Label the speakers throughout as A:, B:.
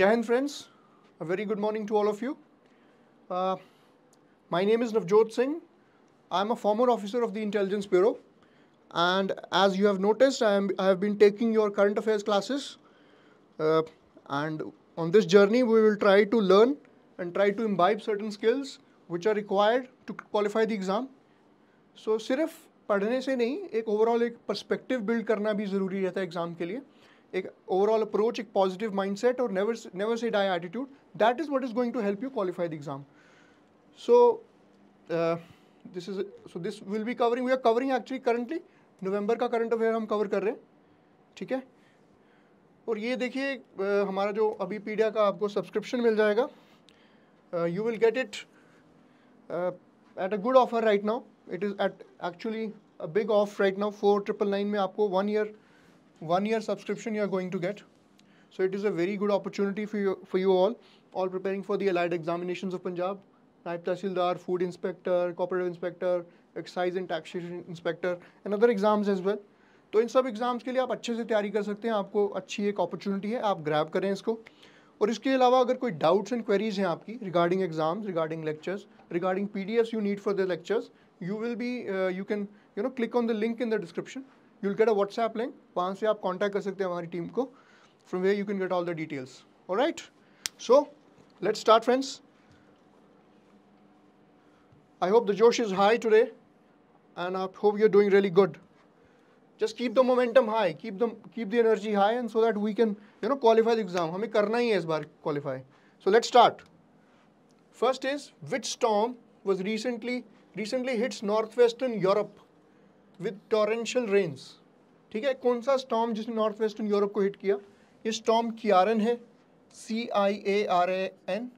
A: Jahan friends, a very good morning to all of you. Uh, my name is Navjot Singh. I'm a former officer of the Intelligence Bureau. And as you have noticed, I, am, I have been taking your current affairs classes. Uh, and on this journey, we will try to learn and try to imbibe certain skills which are required to qualify the exam. So, सिर्फ पढ़ने से नहीं एक overall perspective build build करना भी ज़रूरी रहता है एग्ज़ाम एक ओवरऑल अप्रोच एक पॉजिटिव माइंडसेट और never never say die attitude that is what is going to help you qualified exam so this is so this will be covering we are covering actually currently November का current affair हम cover कर रहे हैं ठीक है और ये देखिए uh, हमारा जो अभी पीडिया का आपको सब्सक्रिप्शन मिल जाएगा you will get it at a good offer right now it is at actually a big off right now for triple nine में आपको one year one year subscription you are going to get. So it is a very good opportunity for you, for you all, all preparing for the allied examinations of Punjab, Naib Tahsildar, Food Inspector, corporate Inspector, Excise and Taxation Inspector, and other exams as well. तो इन सब exams के लिए आप अच्छे से तैयारी कर सकते हैं आपको अच्छी एक अपॉर्चुनिटी है आप ग्रैब करें इसको और इसके अलावा अगर कोई डाउट्स एंड क्वेरीज हैं आपकी regarding exams regarding lectures regarding P you need for the lectures you will be you can you know click on the link in the description you'll get a WhatsApp link. वहाँ से आप contact कर सकते हैं हमारी where को can get all the details. All right. So, let's start, friends. I hope the Josh is high today and I hope you're doing really good. Just keep the momentum high, keep the, keep the energy high and so that we can, you know, qualify the exam. हमें करना ही है इस बार qualify. So let's start. First is, which storm was recently, recently hits northwestern Europe? With torrential rains ठीक है कौन सा स्टॉम जिसने नॉर्थ वेस्टर्न यूरोप को हिट किया ये स्टॉम कियारन है सी आई ए आर ए एन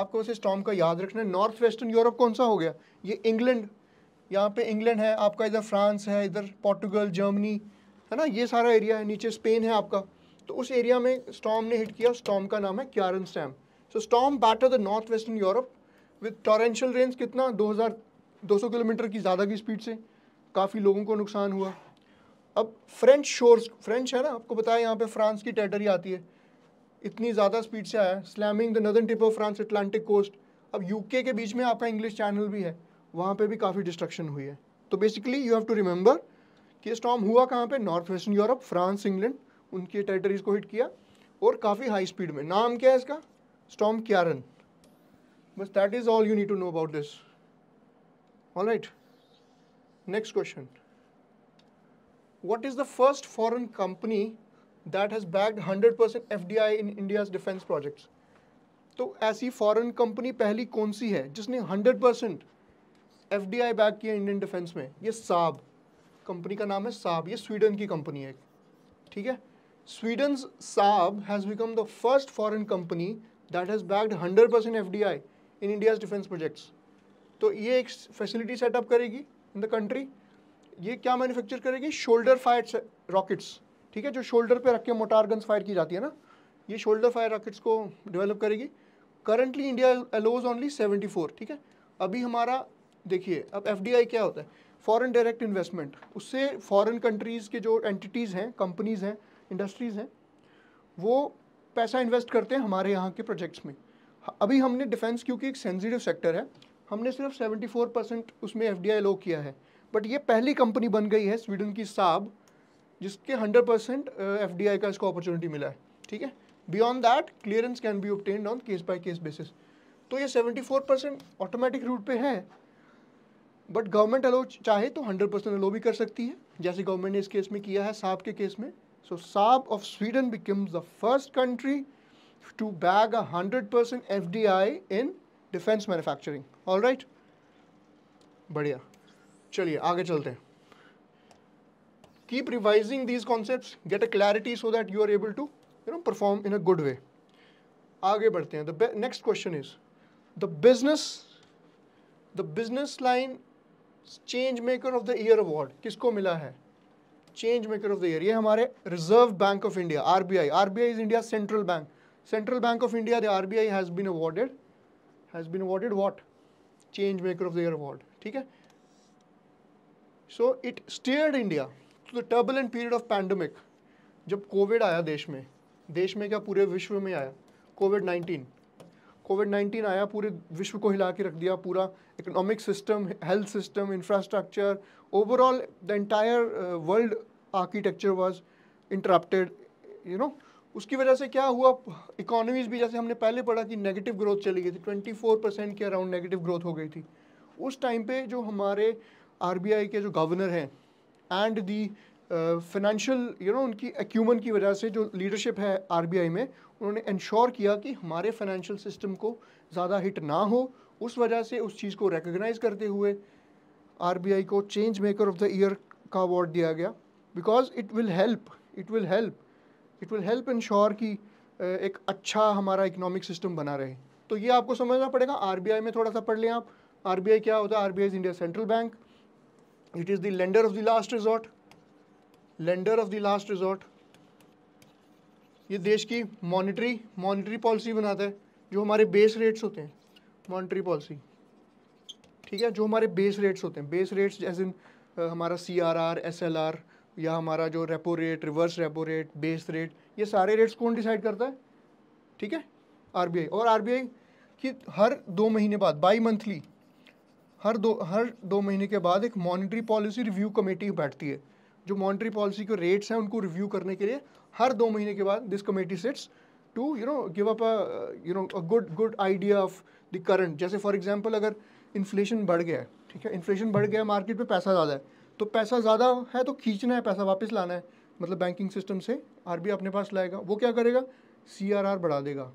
A: आपको उसे स्टॉम का याद रखना है नॉर्थ वेस्टर्न यूरोप कौन सा हो गया ये इंग्लैंड यहाँ पे इंग्लैंड है आपका इधर फ्रांस है इधर पोर्टुगल जर्मनी है ना ये सारा एरिया है नीचे स्पेन है आपका तो उस एरिया में स्टॉम ने हिट किया स्टॉम का नाम है Ciaran storm so storm batter the north western Europe with torrential rains कितना दो सौ किलोमीटर की ज़्यादा की स्पीड से काफ़ी लोगों को नुकसान हुआ अब फ्रेंच शोर्स फ्रेंच है ना आपको बताया यहाँ पे फ्रांस की टेरिटरी आती है इतनी ज़्यादा स्पीड से आया slamming the northern tip of France Atlantic coast अब यूके के बीच में आपका इंग्लिश चैनल भी है वहाँ पे भी काफ़ी डिस्ट्रक्शन हुई है तो basically you have to remember कि स्टॉम हुआ कहाँ पे north western Europe France England उनकी टेरिटरीज को हिट किया और काफ़ी हाई स्पीड में नाम क्या है इसका स्टॉम क्यारन बस that is all you need to know about this all right Next question. What is the first foreign company that has backed 100% FDI in India's defense projects? तो ऐसी foreign company पहली कौन सी है जिसने 100 percent F D I back किया Indian defence में ये साब कंपनी का नाम है साब ये स्वीडन की कंपनी है ठीक है Sweden Saab has become the first foreign company that has backed 100 percent F D I in India's defence projects तो ये एक फैसिलिटी सेटअप करेगी इन द कंट्री ये क्या मैन्युफैक्चर करेगी शोल्डर फायर रॉकेट्स ठीक है जो शोल्डर पे रख के मोटार गन्स फायर की जाती है ना ये शोल्डर फायर रॉकेट्स को डेवलप करेगी करंटली इंडिया अलोज ओनली 74 ठीक है अभी हमारा देखिए अब एफ क्या होता है फॉरेन डायरेक्ट इन्वेस्टमेंट उससे फॉरेन कंट्रीज़ के जो एंटिटीज़ हैं कंपनीज़ हैं इंडस्ट्रीज़ हैं वो पैसा इन्वेस्ट करते हैं हमारे यहाँ के प्रोजेक्ट्स में अभी हमने डिफेंस क्योंकि एक सेंसिटिव सेक्टर है हमने सिर्फ 74 परसेंट उसमें एफ डी अलो किया है बट ये पहली कंपनी बन गई है स्वीडन की साब जिसके 100 परसेंट एफ का इसको अपॉर्चुनिटी मिला है ठीक है beyond that clearance can be obtained on case by case basis तो ये 74 परसेंट ऑटोमेटिक रूट पे है बट गवर्नमेंट अलो चाहे तो 100 परसेंट अलो भी कर सकती है जैसे गवर्नमेंट ने इस केस में किया है साब के केस में so Saab of Sweden becomes the first country to back a hundred percent F in defence manufacturing all right बढ़िया चलिए आगे चलते हैं keep revising these concept get a clarity so that you are able to you know perform in a good way आगे बढ़ते हैं the next question is the business the business line change maker of the year award किसको मिला है change maker of the year ये हमारे Reserve Bank of India RBI RBI is India central bank central bank of India the RBI has been awarded has been awarded what change maker of the year award ठीक है so it steered India to the end period of pandemic जब Covid आया देश में देश में क्या पूरे विश्व में आया कोविड नाइन्टीन कोविड नाइन्टीन आया पूरे विश्व को हिला के रख दिया पूरा economic system health system infrastructure overall the entire world architecture was interrupted you know उसकी वजह से क्या हुआ इकोनॉमीज़ भी जैसे हमने पहले पढ़ा कि नेगेटिव ग्रोथ चली गई थी 24 परसेंट के अराउंड नेगेटिव ग्रोथ हो गई थी उस टाइम पे जो हमारे आरबीआई के जो गवर्नर हैं and the financial you know उनकी एक्यूमन की वजह से जो लीडरशिप है आरबीआई में उन्होंने इंश्योर किया कि हमारे फाइनेंशियल सिस्टम को ज़्यादा हिट ना हो उस वजह से उस चीज़ को रिकगनाइज करते हुए आर को change maker of the year का अवार्ड दिया गया because it will help it will help it will help ensure कि एक अच्छा हमारा इकोनॉमिक सिस्टम बना रहे तो ये आपको समझना पड़ेगा आर में थोड़ा सा पढ़ लें आप आर क्या होता है R B is India central bank it is the lender of the last resort lender of the last resort ये देश की मॉनिटरी मॉनिटरी पॉलिसी बनाता है जो हमारे बेस रेट्स होते हैं मॉनिटरी पॉलिसी ठीक है जो हमारे बेस रेट्स होते हैं बेस रेट्स जैसे हमारा C R R S L R या हमारा जो repo rate reverse repo rate base rate ये सारे रेट्स कौन डिसाइड करता है ठीक है आरबीआई और आरबीआई की हर दो महीने बाद बाई मंथली हर दो हर दो महीने के बाद एक मॉनिटरी पॉलिसी रिव्यू कमेटी बैठती है जो मॉनिटरी पॉलिसी के रेट्स हैं उनको रिव्यू करने के लिए हर दो महीने के बाद this committee sets to you know give up you know a good good idea of the current जैसे फॉर एग्जांपल अगर इन्फ्लेशन बढ़ गया है ठीक है इन्फ्लेशन बढ़ गया मार्केट पर पैसा ज़्यादा है तो पैसा ज़्यादा है तो खींचना है पैसा वापस लाना है मतलब बैंकिंग सिस्टम से आर अपने पास लाएगा वो क्या करेगा सी बढ़ा देगा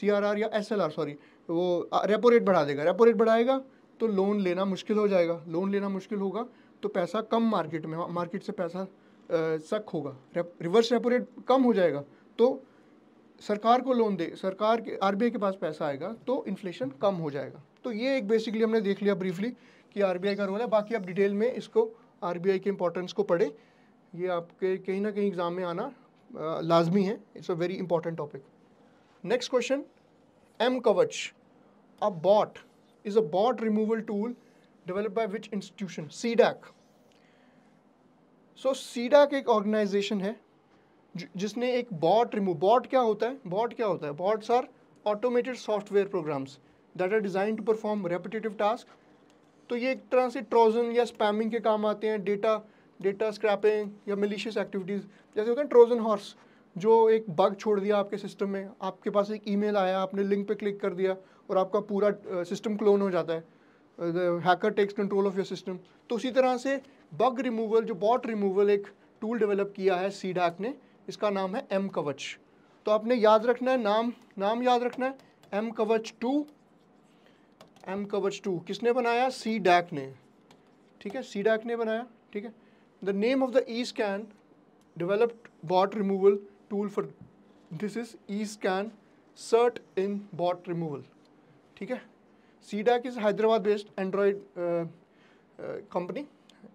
A: सी या एस सॉरी वो रेपो रेट बढ़ा देगा रेपो रेट बढ़ाएगा तो लोन लेना मुश्किल हो जाएगा लोन लेना मुश्किल होगा तो पैसा कम मार्केट में मार्केट से पैसा सक होगा रेप, रिवर्स रेपो रेट कम हो जाएगा तो सरकार को लोन दे सरकार के आरबीआई के पास पैसा आएगा तो इन्फ्लेशन कम हो जाएगा तो ये एक बेसिकली हमने देख लिया ब्रीफली कि आरबीआई का रोल है बाकी आप डिटेल में इसको आरबीआई के इम्पोर्टेंस को पढ़ें ये आपके कहीं ना कहीं एग्ज़ाम में आना लाजमी है it's a very important topic next question M Kavach a bot is a bot removal tool which institution C DAC so C DAC एक ऑर्गेनाइजेशन है जिसने एक बॉट रिमूव बॉट क्या होता है बॉट क्या होता है bots are automated software programs that are design to perform repetitive task तो ये एक तरह से ट्रोजन या स्पैमिंग के काम आते हैं डेटा डेटा स्क्रैपिंग या मिलिशियस एक्टिविटीज़ जैसे होते हैं ट्रोजन हॉर्स जो एक बग छोड़ दिया आपके सिस्टम में आपके पास एक ईमेल आया आपने लिंक पे क्लिक कर दिया और आपका पूरा सिस्टम क्लोन हो जाता है hacker takes control of your system तो उसी तरह से बग रिमूवल जो बॉट रिमूवल एक टूल डेवलप किया है सी ने इसका नाम है एम कवच तो आपने याद रखना है नाम नाम याद रखना है एम कवच टू एम कवच टू किसने बनाया सी डैक ने ठीक है सी डैक ने बनाया ठीक है the name of the e scan developed bot removal tool for this is e scan CERT In bot removal ठीक है C DAC is Hyderabad based Android company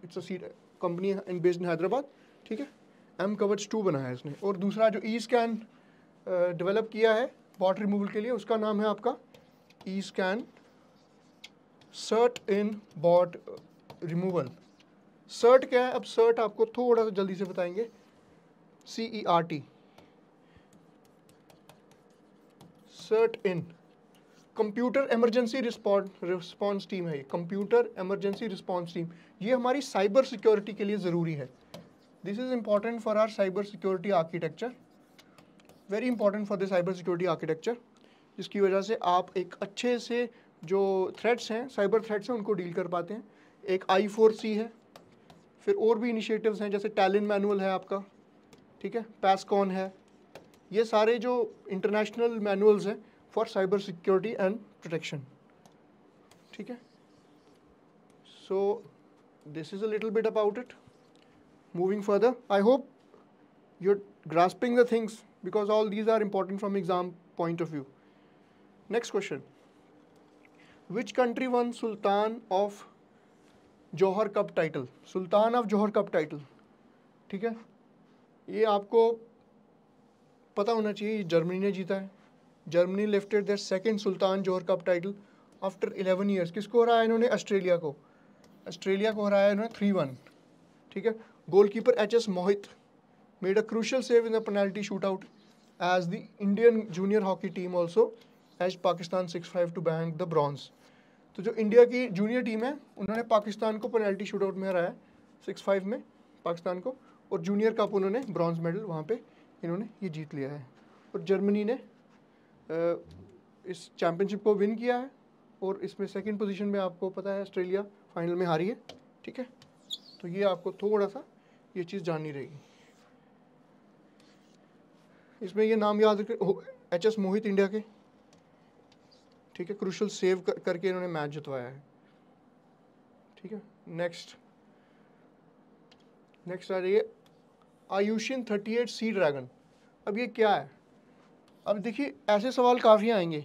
A: it's a C company in based in Hyderabad ठीक है एम कवच टू बनाया है इसने और दूसरा जो ई स्कैन डिवेलप किया है बॉट रिमूवल के लिए उसका नाम है आपका e e scan CERT In bot removal CERT क्या है अब सर्ट आपको थोड़ा सा जल्दी से बताएंगे C E R T CERT In computer emergency response team है ये कंप्यूटर इमरजेंसी रिस्पॉन्स टीम ये हमारी साइबर सिक्योरिटी के लिए ज़रूरी है this is important for our cyber security architecture very important for the cyber security architecture जिसकी वजह से आप एक अच्छे से जो थ्रेट्स हैं साइबर थ्रेट्स हैं उनको डील कर पाते हैं एक आई फोर सी है फिर और भी इनिशिएटिव्स हैं जैसे टैलिन मैनुअल है आपका ठीक है पैसकॉन है ये सारे जो इंटरनेशनल मैनुअल्स हैं for cyber security and protection ठीक है so this is a little bit about it moving further I hope you grasping the things because all these are important from exam point of view next question which country won Sultan of Johor cup title Sultan of Johor cup title ठीक है ये आपको पता होना चाहिए Germany ने जीता है Germany lifted their second Sultan Johor cup title after 11 years किसको हराया इन्होंने ऑस्ट्रेलिया को ऑस्ट्रेलिया को हराया इन्होंने थ्री वन ठीक है goalkeeper H S Mohit made a crucial save in the penalty shootout as the Indian junior hockey team also edge Pakistan six five to bank the bronze तो जो इंडिया की junior team है उन्होंने पाकिस्तान को penalty shoot out में हराया six five में पाकिस्तान को और जूनियर कप उन्होंने ब्रॉन्ज मेडल वहाँ पे इन्होंने ये जीत लिया है और जर्मनी ने इस चैम्पियनशिप को विन किया है और इसमें सेकेंड पोजिशन में आपको पता है ऑस्ट्रेलिया फाइनल में हारी है ठीक है तो ये आपको थोड़ा सा ये चीज़ जाननी रहेगी इसमें ये नाम याद एच एस मोहित इंडिया के ठीक है क्रुशल सेव कर, करके इन्होंने मैच जितवाया है ठीक है नेक्स्ट नेक्स्ट आ जाइए Ilyushin thirty eight Sea Dragon अब ये क्या है अब देखिए ऐसे सवाल काफ़ी आएंगे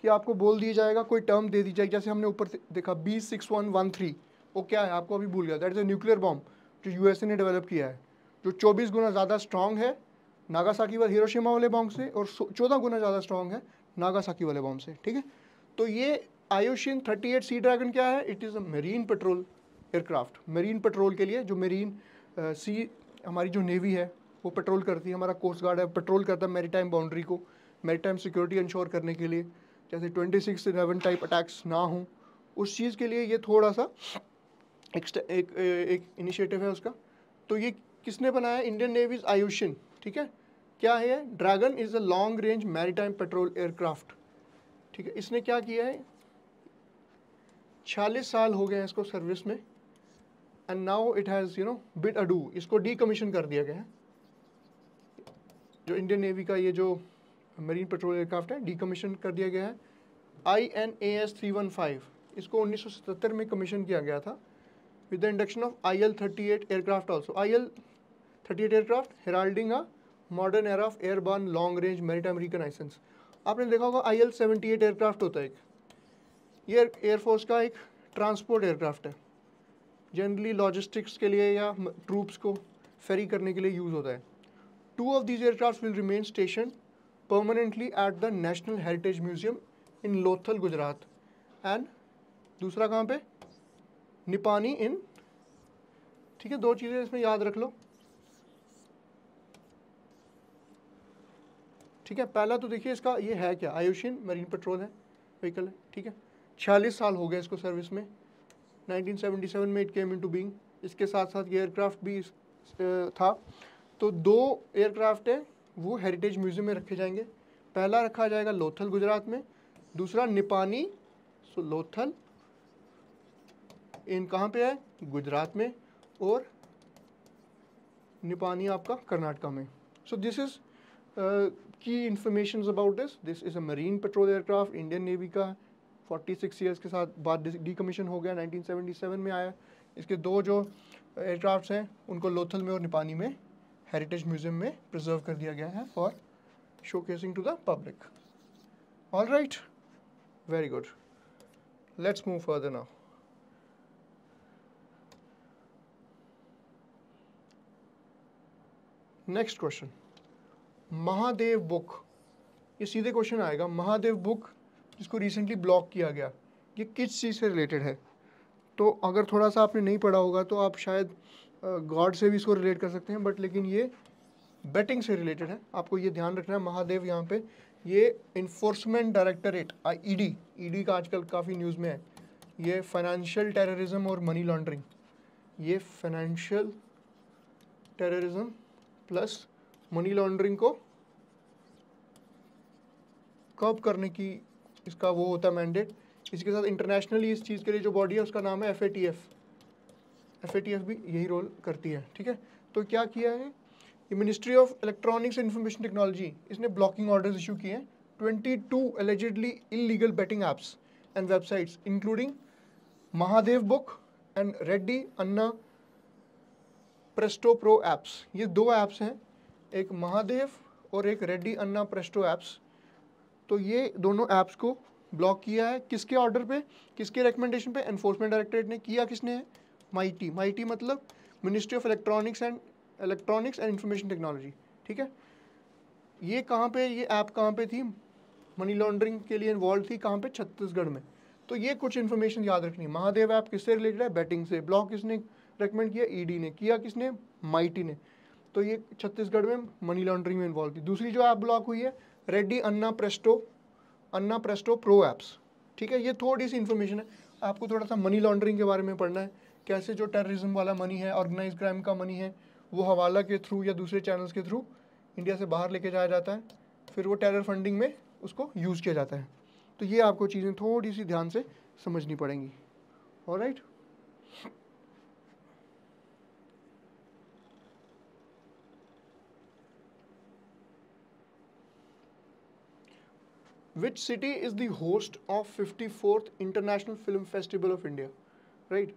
A: कि आपको बोल दिया जाएगा कोई टर्म दे दी जाएगी जैसे हमने ऊपर देखा B six one one three वो क्या है आपको अभी भूल गया that is a nuclear bomb जो यूएसए ने डेवलप किया है जो चौबीस गुना ज़्यादा स्ट्रॉन्ग है नागासाकी वाले हिरोशिमा वाले बॉम्ब से और चौदह गुना ज़्यादा स्ट्रॉन्ग है नागासाकी वाले बॉम्ब से ठीक है तो ये थर्टी 38 सी ड्रैगन क्या है it is a marine patrol aircraft marine patrol के लिए जो मेरीन सी हमारी जो नेवी है वो पेट्रोल करती है हमारा कोस्ट गार्ड है पेट्रोल करता है मेरीटाइम बाउंड्री को मेरीटाइम सिक्योरिटी इंश्योर करने के लिए जैसे twenty six eleven type attacks ना हों उस चीज़ के लिए ये थोड़ा सा एक एक, एक इनिशिएटिव है उसका तो ये किसने बनाया इंडियन नेवीज़ आयुषिन ठीक है क्या है Dragon is a long range maritime patrol aircraft ठीक है इसने क्या किया है छियालीस साल हो गए हैं इसको सर्विस में and now it has you know bid adieu इसको डी कमीशन कर दिया गया है जो इंडियन नेवी का ये जो मरीन पेट्रोल एयरक्राफ्ट है डी कमीशन कर दिया गया है I N A S three one five इसको उन्नीस सौ सतहत्तर में कमीशन किया गया था with the induction of I L thirty eight aircraft also I L thirty eight aircraft heralding a modern era of airborne long range time reconnaissance आपने देखा होगा I L seventy eight aircraft होता है एक ये एयरफोर्स का एक transport aircraft है जनरली लॉजिस्टिक्स के लिए या ट्रूप्स को फेरी करने के लिए यूज़ होता है two of these aircraft will remain station permanently at the national heritage museum in Lothal Gujarat and दूसरा कहाँ पे निपानी इन ठीक है दो चीज़ें इसमें याद रख लो ठीक है पहला तो देखिए इसका ये है क्या आयुषिन मरीन पेट्रोल है व्हीकल है ठीक है छियालीस साल हो गए इसको सर्विस में 1977 में इट केम इनटू बीइंग इसके साथ साथ ये एयरक्राफ्ट भी था तो दो एयरक्राफ्ट हैं वो हेरिटेज म्यूजियम में रखे जाएंगे पहला रखा जाएगा लोथल गुजरात में दूसरा निपानी सो लोथल इन कहाँ पे है गुजरात में और निपानी आपका कर्नाटका में so this is key information about this this is a marine patrol aircraft Indian navy का 46 ईयर्स के साथ बाद डिकमीशन हो गया 1977 में आया इसके दो जो एयरक्राफ्ट हैं उनको लोथल में और निपानी में हेरिटेज म्यूजियम में प्रिजर्व कर दिया गया है for showcasing to the public all right very good let's move further now next question Mahadev book ये सीधे क्वेश्चन आएगा महादेव बुक जिसको रिसेंटली ब्लॉक किया गया ये किस चीज़ से रिलेटेड है तो अगर थोड़ा सा आपने नहीं पढ़ा होगा तो आप शायद गॉड से भी इसको रिलेट कर सकते हैं बट लेकिन ये बैटिंग से रिलेटेड है आपको ये ध्यान रखना है महादेव यहाँ पे ये enforcement directorate I E D E D का आजकल काफ़ी न्यूज़ में है ये फाइनेंशियल टेररिज्म और मनी लॉन्ड्रिंग ये financial terrorism plus money laundering को कब करने की इसका वो होता है मैंडेट इसके साथ इंटरनेशनली इस चीज़ के लिए जो बॉडी है उसका नाम है F A T F F A T F भी यही रोल करती है ठीक है तो क्या किया है ये ministry of electronics and information technology इसने ब्लॉकिंग ऑर्डर्स इशू किए हैं twenty two allegedly illegal betting apps and websites including Mahadev book and Reddy Anna presto pro apps ये दो ऐप्स हैं एक महादेव और एक रेड्डी अन्ना प्रेस्टो ऐप्स तो ये दोनों ऐप्स को ब्लॉक किया है किसके ऑर्डर पे किसके रिकमेंडेशन पे एनफोर्समेंट डायरेक्टरेट ने किया किसने है माइटी माइटी मतलब ministry of electronics and electronics and information technology ठीक है ये कहाँ पे ये ऐप कहाँ पे थी मनी लॉन्ड्रिंग के लिए इन्वॉल्व थी कहाँ पे छत्तीसगढ़ में तो ये कुछ इन्फॉर्मेशन याद रखनी महादेव ऐप किससे रिलेटेड है बैटिंग से ब्लॉक किसने रिकमेंड किया ईडी e ने किया किसने माइटी ने तो ये छत्तीसगढ़ में मनी लॉन्ड्रिंग में इन्वॉल्व थी दूसरी जो ऐप ब्लॉक हुई है Reddy Anna presto Anna presto pro apps ठीक है ये थोड़ी सी इन्फॉर्मेशन है आपको थोड़ा सा मनी लॉन्ड्रिंग के बारे में पढ़ना है कैसे जो टेररिज्म वाला मनी है ऑर्गेनाइज क्राइम का मनी है वो हवाला के थ्रू या दूसरे चैनल्स के थ्रू इंडिया से बाहर लेके जाया जाता है फिर वो टेरर फंडिंग में उसको यूज़ किया जाता है तो ये आपको चीज़ें थोड़ी सी ध्यान से समझनी पड़ेंगी और right which city is the host of fifty fourth international film festival of India right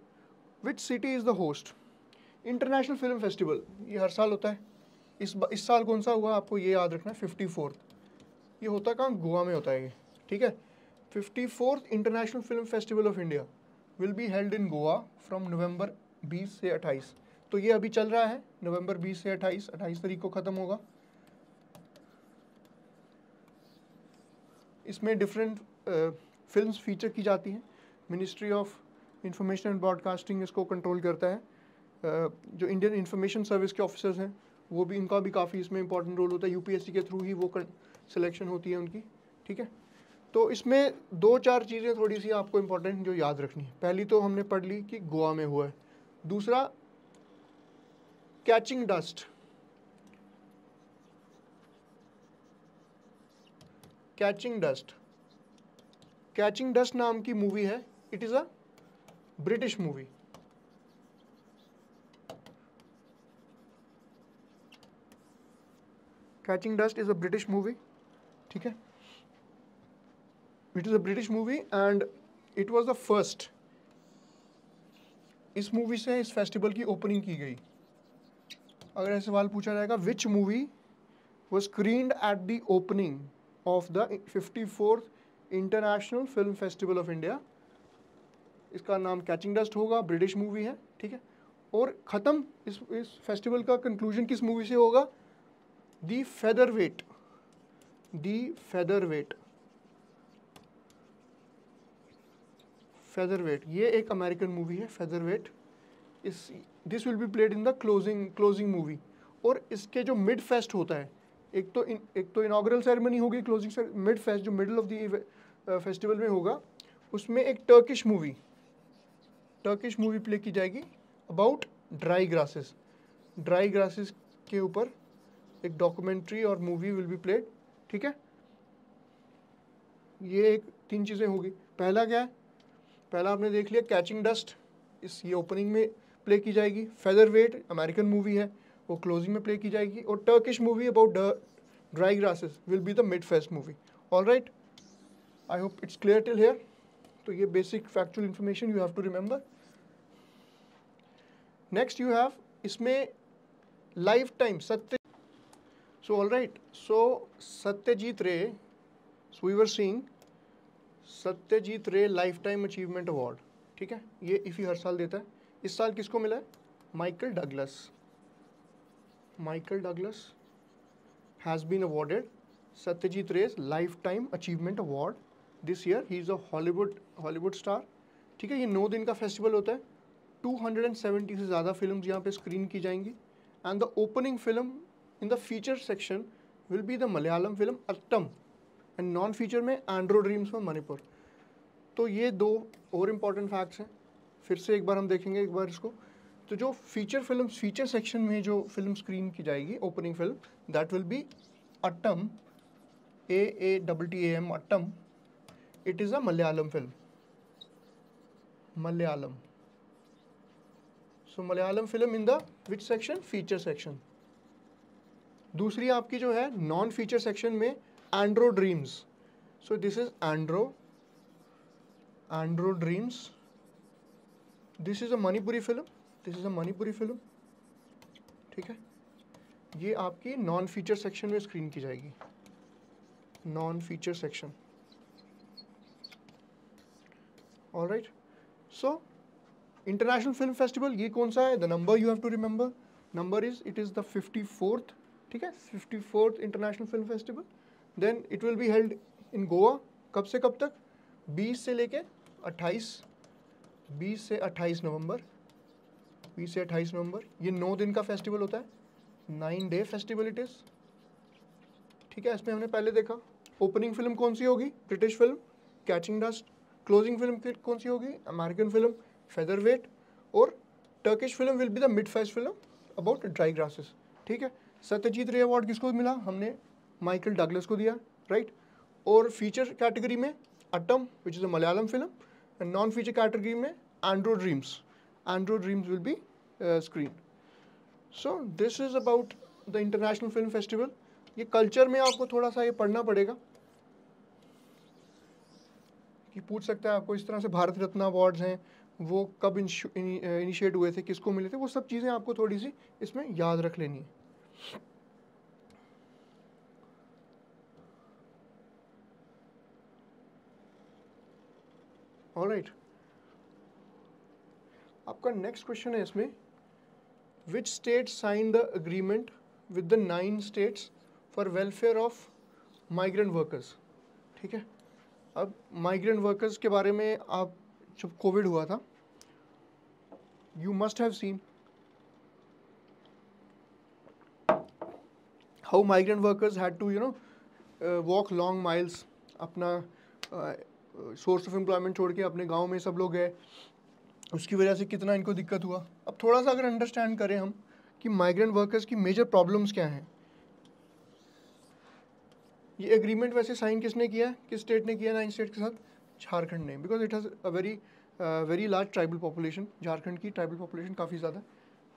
A: which city is the host international film festival ये हर साल होता है इस इस साल कौन सा हुआ आपको ये याद रखना है फिफ्टी फोर्थ ये होता कहाँ गोवा में होता है ये ठीक है fifty fourth international film festival of India will be held in Goa from November बीस से अट्ठाईस तो ये अभी चल रहा है नवंबर बीस से अट्ठाईस अट्ठाईस तारीख को ख़त्म होगा इसमें डिफरेंट फिल्म फीचर की जाती हैं ministry of information and broadcasting इसको कंट्रोल करता है uh, जो इंडियन इंफॉर्मेशन सर्विस के ऑफिसर्स हैं वो भी इनका भी काफ़ी इसमें इंपॉर्टेंट रोल होता है यूपीएससी के थ्रू ही वो सिलेक्शन होती है उनकी ठीक है तो इसमें दो चार चीज़ें थोड़ी सी आपको इम्पोर्टेंट जो याद रखनी है पहली तो हमने पढ़ ली कि गोवा में हुआ है दूसरा catching dust catching dust catching dust नाम की मूवी है it is a British movie catching dust is a British movie ठीक है it is a British movie and it was the first इस मूवी से इस फेस्टिवल की ओपनिंग की गई अगर ऐसे सवाल पूछा जाएगा विच मूवी वो screen at the opening of the 54th international film festival of India इसका नाम कैचिंग डस्ट होगा ब्रिटिश मूवी है ठीक है और ख़त्म इस इस फेस्टिवल का कंक्लूजन किस मूवी से होगा the feather weight the feather weight feather weight ये एक अमेरिकन मूवी है feather weight is this will be played in the closing closing movie और इसके जो मिड फेस्ट होता है एक तो इन, एक तो इनाग्रल सेरेमनी होगी क्लोजिंग मिड फेस्ट जो मिडल ऑफ द फेस्टिवल में होगा उसमें एक Turkish movie Turkish movie play की जाएगी about dry grasses dry grasses के ऊपर एक डॉक्यूमेंट्री और मूवी विल बी प्लेड ठीक है ये एक तीन चीज़ें होगी पहला क्या है पहला आपने देख लिया कैचिंग डस्ट इस ये ओपनिंग में प्ले की जाएगी फेदर वेट अमेरिकन मूवी है वो क्लोजिंग में प्ले की जाएगी और Turkish movie about dry grasses will be the mid fest movie all right I hope it's clear till here तो ये basic factual information you have to remember next you have इसमें life time Satya so all right so Satyajit Ray so Singh Satyajit रे life time achievement award ठीक है ये इफ़ी हर साल देता है इस साल किसको मिला है Michael Douglas Michael Douglas has been awarded Satyajit Ray's life time achievement award this year he is a Hollywood Hollywood star ठीक है ये नौ दिन का फेस्टिवल होता है 270 से ज़्यादा फिल्म यहाँ पे स्क्रीन की जाएंगी and the opening film in the feature section will be the Malayalam film Attam and non feature में एंड्रो ड्रीम्स में मणिपुर तो ये दो और इम्पॉर्टेंट फैक्ट्स हैं फिर से एक बार हम देखेंगे एक बार इसको तो जो फीचर फिल्म फीचर सेक्शन में जो फिल्म स्क्रीन की जाएगी opening film that will be Attam A A double T M Attam it is a Malayalam film Malayalam so Malayalam film in the which section feature section दूसरी आपकी जो है नॉन फीचर सेक्शन में Andro dreams so this is Andro Andro dreams this is a Manipuri film this is a Manipuri film ठीक है ये आपकी non feature section में स्क्रीन की जाएगी non feature section all right so international film festival ये कौन सा है the number you have to remember number is it is the fifty fourth ठीक है fifty fourth international film festival then it will be held in Goa कब से कब तक 20 से लेके 28 20 से 28 नवंबर बीस से अट्ठाईस नवंबर ये नौ दिन का फेस्टिवल होता है nine day festival it is ठीक है इसमें हमने पहले देखा ओपनिंग फिल्म कौन सी होगी British film catching dust closing film कौन सी होगी अमेरिकन फिल्म फेदर वेट और Turkish film will be the mid fest film about dry grasses ठीक है सत्यजीत रे अवार्ड किसको मिला हमने माइकल डगलस को दिया राइट और फीचर कैटेगरी में Attam which is a Malayalam film and non feature category में Andro dreams Andro dreams will be screen so this is about the international film festival ये कल्चर में आपको थोड़ा सा ये पढ़ना पड़ेगा कि पूछ सकते हैं आपको इस तरह से भारत रत्न अवार्ड्स हैं वो कब इनिशिएट हुए थे किसको मिले थे वो सब चीज़ें आपको थोड़ी सी इसमें याद रख लेनी है ऑलराइट right. आपका नेक्स्ट क्वेश्चन है इसमें which state sign the agreement with the nine states for welfare of migrant workers ठीक है अब माइग्रेंट वर्कर्स के बारे में आप जब कोविड हुआ था you must have seen how migrant workers had to you know walk long miles अपना सोर्स ऑफ एम्प्लॉयमेंट छोड़ के अपने गांव में सब लोग गए उसकी वजह से कितना इनको दिक्कत हुआ अब थोड़ा सा अगर अंडरस्टैंड करें हम कि माइग्रेंट वर्कर्स की मेजर प्रॉब्लम्स क्या हैं ये एग्रीमेंट वैसे साइन किसने किया किस स्टेट ने किया नाइन स्टेट के साथ झारखंड ने because it has a very very large tribal population Jharkhand की ट्राइबल पॉपुलेशन काफ़ी ज़्यादा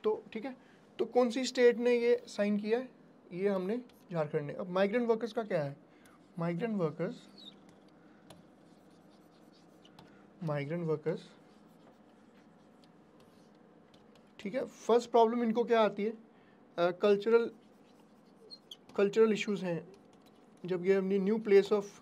A: तो ठीक है तो कौन सी स्टेट ने ये साइन किया है ये हमने झारखंड ने अब माइग्रेंट वर्कर्स का क्या है माइग्रेंट वर्कर्स माइग्रेंट वर्कर्स ठीक है फर्स्ट प्रॉब्लम इनको क्या आती है कल्चरल कल्चरल इश्यूज हैं जब ये अपनी न्यू प्लेस ऑफ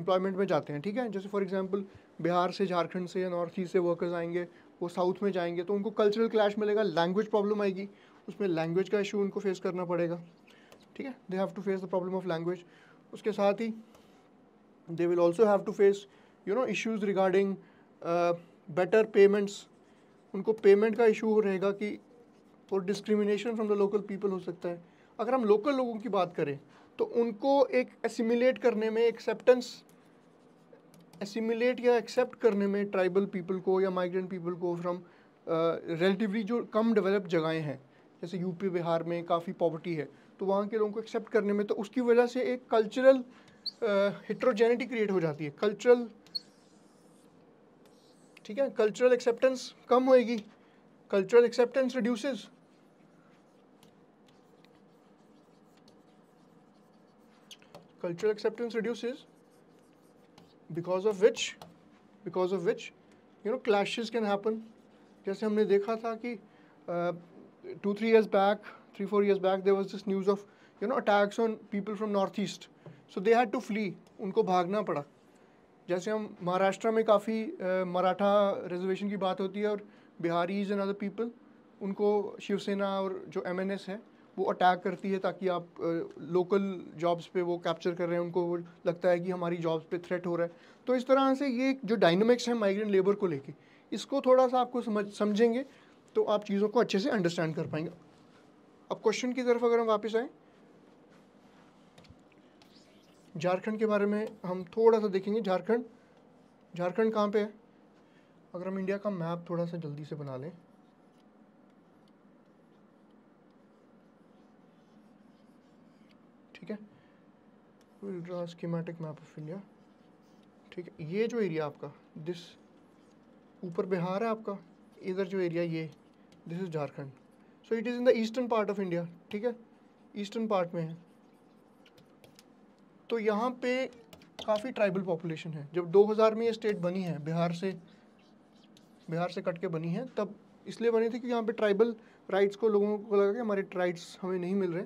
A: एम्प्लॉयमेंट में जाते हैं ठीक है जैसे फॉर एग्जांपल बिहार से झारखंड से या नॉर्थ ईस्ट से वर्कर्स आएंगे वो साउथ में जाएंगे तो उनको कल्चरल क्लैश मिलेगा लैंग्वेज प्रॉब्लम आएगी उसमें लैंग्वेज का इशू उनको फेस करना पड़ेगा ठीक है they have to face the problem of language उसके साथ ही they will also have to face you know issues regarding better payments उनको पेमेंट का इशू रहेगा कि और discrimination from the local people हो सकता है अगर हम लोकल लोगों की बात करें तो उनको एक एसिमिलेट करने में एक्सेप्टेंस एसिमिलेट या एक्सेप्ट करने में ट्राइबल पीपल को या माइग्रेंट पीपल को फ्रॉम रिलेटिवली जो कम डेवलप जगहें हैं जैसे यूपी बिहार में काफ़ी पॉवर्टी है तो वहाँ के लोगों को एक्सेप्ट करने में तो उसकी वजह से एक कल्चरल हिट्रोजेनिटी क्रिएट हो जाती है कल्चरल ठीक है कल्चरल एक्सेप्टेंस कम होएगी cultural acceptance reduces cultural acceptance reduces because of which because of which you know clash can happen जैसे हमने देखा था कि two three years back three four years back there was this news of you know attacks on people from north east so they had to flee उनको भागना पड़ा जैसे हम महाराष्ट्र में काफ़ी मराठा रिजर्वेशन की बात होती है और बिहारीज एंड अदर पीपल उनको शिवसेना और जो एम है वो अटैक करती है ताकि आप लोकल जॉब्स पे वो कैप्चर कर रहे हैं उनको वो लगता है कि हमारी जॉब्स पे थ्रेट हो रहा है तो इस तरह से ये जो डायनमिक्स है माइग्रेंट लेबर को लेके इसको थोड़ा सा आपको समझ समझेंगे तो आप चीज़ों को अच्छे से अंडरस्टैंड कर पाएंगे अब क्वेश्चन की तरफ अगर हम वापस आएँ झारखंड के बारे में हम थोड़ा सा देखेंगे झारखंड झारखंड कहाँ पे है अगर हम इंडिया का मैप थोड़ा सा जल्दी से बना लें ठीक है ultra schematic map of India ठीक है ये जो एरिया आपका दिस ऊपर बिहार है आपका इधर जो एरिया ये this is Jharkhand so it is in the eastern part of India ठीक है ईस्टर्न पार्ट में है तो यहाँ पे काफ़ी ट्राइबल पॉपुलेशन है जब 2000 में ये स्टेट बनी है बिहार से बिहार से कट के बनी है तब इसलिए बनी थी कि यहाँ पे ट्राइबल राइट्स को लोगों को लगा कि हमारे राइट्स हमें नहीं मिल रहे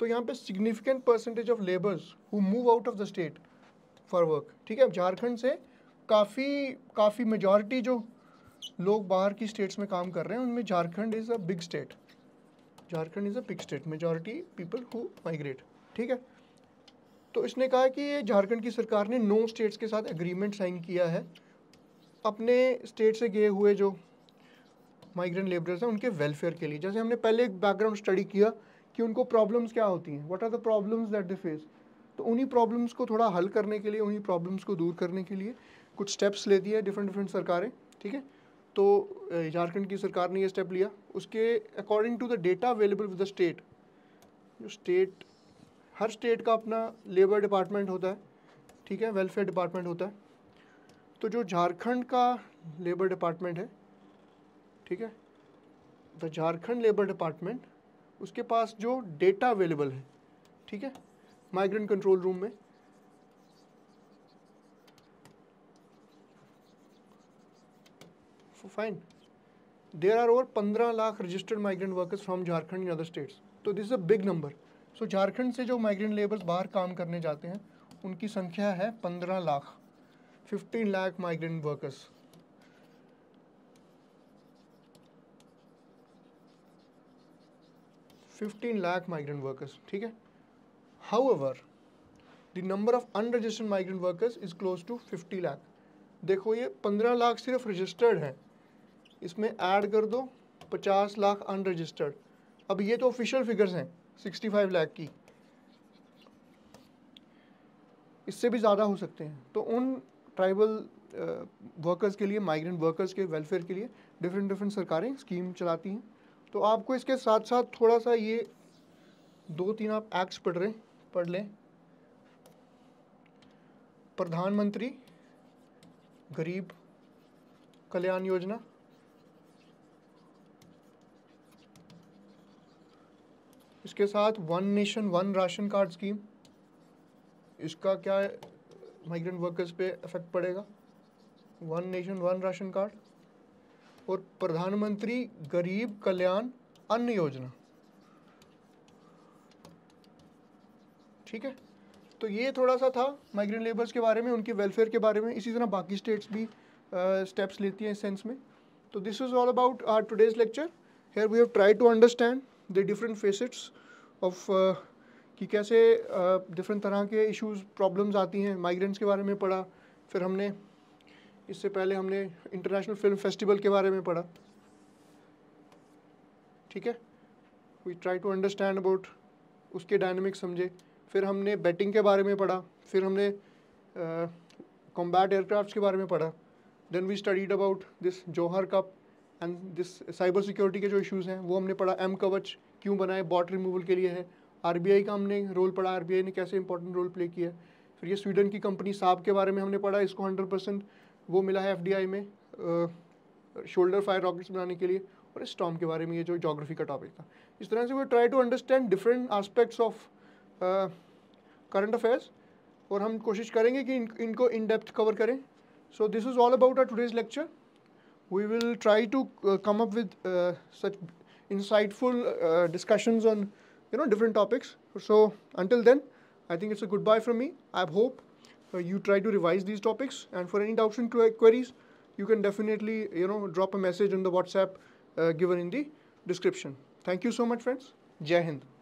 A: तो यहाँ पे significant percentage of labours who move out of the state for work ठीक है झारखंड से काफ़ी काफ़ी मेजॉरिटी जो लोग बाहर की स्टेट्स में काम कर रहे हैं उनमें Jharkhand is a big state Jharkhand is a big state majority people who migrate ठीक है तो इसने कहा कि झारखंड की सरकार ने नौ स्टेट्स के साथ एग्रीमेंट साइन किया है अपने स्टेट से गए हुए जो माइग्रेंट लेबरर्स हैं उनके वेलफेयर के लिए जैसे हमने पहले एक बैकग्राउंड स्टडी किया कि उनको प्रॉब्लम्स क्या होती हैं what are the problems that they face तो उन्हीं प्रॉब्लम्स को थोड़ा हल करने के लिए उन्हीं प्रॉब्लम्स को दूर करने के लिए कुछ स्टेप्स लेती है डिफरेंट डिफरेंट सरकारें ठीक है तो झारखंड की सरकार ने ये स्टेप लिया उसके according to the data available with the state जो स्टेट हर स्टेट का अपना लेबर डिपार्टमेंट होता है ठीक है वेलफेयर डिपार्टमेंट होता है तो जो झारखंड का लेबर डिपार्टमेंट है ठीक है द झारखंड लेबर डिपार्टमेंट उसके पास जो डेटा अवेलेबल है ठीक है माइग्रेंट कंट्रोल रूम में फाइन देर आर ओवर पंद्रह lakh registered migrant workers from Jharkhand in other states तो this is a big number so so, Jharkhand से जो माइग्रेंट लेबर्स बाहर काम करने जाते हैं उनकी संख्या है पंद्रह lakh fifteen lakh migrant workers fifteen lakh migrant workers ठीक है however the number of unregistered migrant workers is close to fifty lakh देखो ये पंद्रह लाख सिर्फ रजिस्टर्ड हैं इसमें ऐड कर दो पचास लाख अनरजिस्टर्ड अब ये तो ऑफिशियल फिगर्स हैं सिक्सटी फाइव लैख की इससे भी ज़्यादा हो सकते हैं तो उन ट्राइबल वर्कर्स के लिए माइग्रेंट वर्कर्स के वेलफेयर के लिए डिफरेंट डिफरेंट सरकारें स्कीम चलाती हैं तो आपको इसके साथ साथ थोड़ा सा ये दो तीन आप एक्ट्स पढ़ रहे पढ़ लें प्रधानमंत्री गरीब कल्याण योजना इसके साथ one nation one ration card scheme इसका क्या माइग्रेंट वर्कर्स पे इफेक्ट पड़ेगा one nation one ration card और प्रधानमंत्री गरीब कल्याण अन्न योजना ठीक है तो ये थोड़ा सा था माइग्रेंट लेबर्स के बारे में उनके वेलफेयर के बारे में इसी तरह बाकी स्टेट्स भी स्टेप्स uh, लेती हैं इस सेंस में तो this is all about our today's lecture here we have try to understand the different facets of कि कैसे डिफरेंट uh, तरह के इश्यूज प्रॉब्लम्स आती हैं माइग्रेंट्स के बारे में पढ़ा फिर हमने इससे पहले हमने इंटरनेशनल फिल्म फेस्टिवल के बारे में पढ़ा ठीक है we try to understand about उसके डायनेमिक्स समझे फिर हमने बैटिंग के बारे में पढ़ा फिर हमने कॉम्बैट uh, एयरक्राफ्ट के बारे में पढ़ा then we studied about this Johor cup and this cyber security के जो इश्यूज़ हैं वो हमने पढ़ा एम कवच क्यों बनाए बॉट रिमूवल के लिए है आर का हमने रोल पढ़ा आर ने कैसे इंपॉर्टेंट रोल प्ले किया फिर ये स्वीडन की कंपनी साब के बारे में हमने पढ़ा इसको हंड्रेड परसेंट वो मिला है एफ में शोल्डर फायर रॉकेट्स बनाने के लिए और स्टॉम के बारे में ये जो जोग्राफी का टॉपिक था इस तरह से वो try to understand different aspects of current affairs और हम कोशिश करेंगे कि इन, इनको इन डेप्थ कवर करें so this is all about our today's lecture we will try to uh, come up with uh, such insightful uh, discussions on you know different topics so until then i think it's a goodbye from me i hope uh, you try to revise these topics and for any doubts and queries you can definitely you know drop a message in the whatsapp uh, given in the description thank you so much friends jai hind